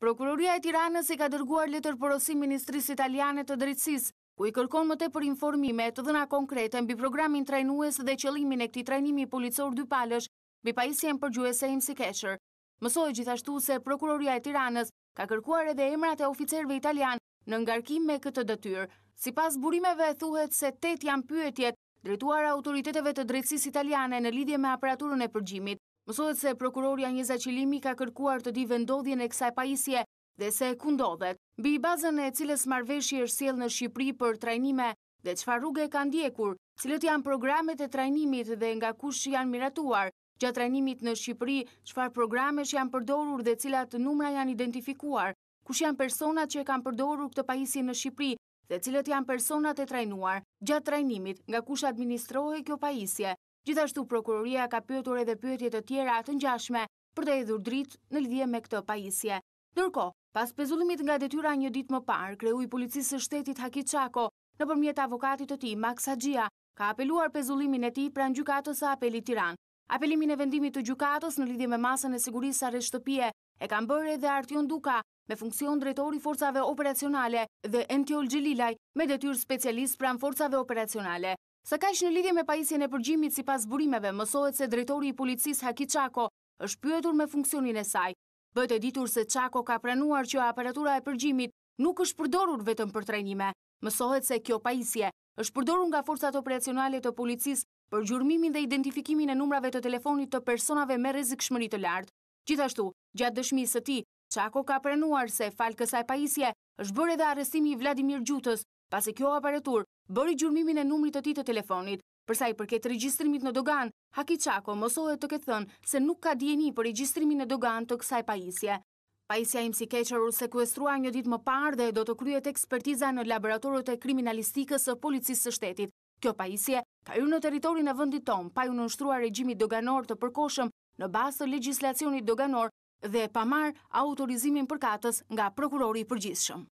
Prokuroria e Tiranës i ka dërguar letër porosim Ministrisë Italiane të Drejtsis, ku i kërkon më te për informime të dhëna konkrete mbi programin trajnues dhe qëlimin e këti trajnimi policor dy palësh, mbi pajisjen për gjuese imë si kesher. Mësoj gjithashtu se Prokuroria e Tiranës ka kërkuar edhe emrat e oficerve italian në ngarkim me këtë dëtyr. Si pas burimeve e thuhet se tet janë pyetjet drejtuar autoriteteve të drejtsis italiane në lidhje me aparaturën e përgjimit, Mësodhet se prokuroria njëza qilimi ka kërkuar të di vendodhjen e kësaj pajisje dhe se ku ndodhet. Bi bazën e cilës marveshi është siel në Shqipëri për trajnime dhe qëfar rrugë e ka ndjekur, cilët janë programet e trajnimit dhe nga kush janë miratuar, gjatë trajnimit në Shqipëri, qëfar programesh janë përdorur dhe cilat numra janë identifikuar, kush janë personat që e kanë përdorur këtë pajisje në Shqipëri dhe cilët janë personat e trajnuar, gjatë trajnimit nga kush administrohe kjo pajisje, Gjithashtu, prokuroria ka pyetur edhe pëtjet të tjera atë njashme për të edhur dritë në lidhje me këtë pajisje. Nërko, pas pezullimit nga detyra një dit më parë, kreu i policisë shtetit Haki Chako në përmjet avokatit të ti, Max Hagia, ka apeluar pezullimin e ti pran në gjukatës a apelit tiran. Apelimin e vendimit të gjukatës në lidhje me masën e sigurisë a reshtëpie e kam bërë edhe Artion Duka, me funksion drejtori forcave operacionale dhe Entjol Gjelilaj, me detyr specialist pran forcave operacionale. Sa ka ishë në lidhje me pajisjen e përgjimit si pas burimeve, mësohet se drejtori i policis Haki Qako është pyetur me funksionin e saj. Bëjt e ditur se Qako ka pranuar që aparatura e përgjimit nuk është përdorur vetëm për trejnime. Mësohet se kjo pajisje është përdorur nga forcat operacionale të policis për gjurmimin dhe identifikimin e numrave të telefonit të personave me rezik shmërit të lartë. Gjithashtu, gjatë dëshmi së ti, Qako ka prenuar se falë kësaj paisje është bërë edhe arestimi i Vladimir Gjutës, pasi kjo aparatur bërë i gjurmimin e numrit të ti të telefonit, përsa i përket regjistrimit në Dogan, Haki Qako mosohet të këtë thënë se nuk ka djeni për regjistrimin në Dogan të kësaj paisje. Paisja imë si keqër sekuestrua një ditë më parë dhe do të kryet ekspertiza në laboratorët e kriminalistikës së policisë së shtetit. Kjo paisje ka ju në teritorin e vëndit tonë, pa ju në nështrua regjimit doganor të përkoshëm në basë të legislacionit doganor dhe pa marr autorizimin për katës nga prokurori përgjithshëm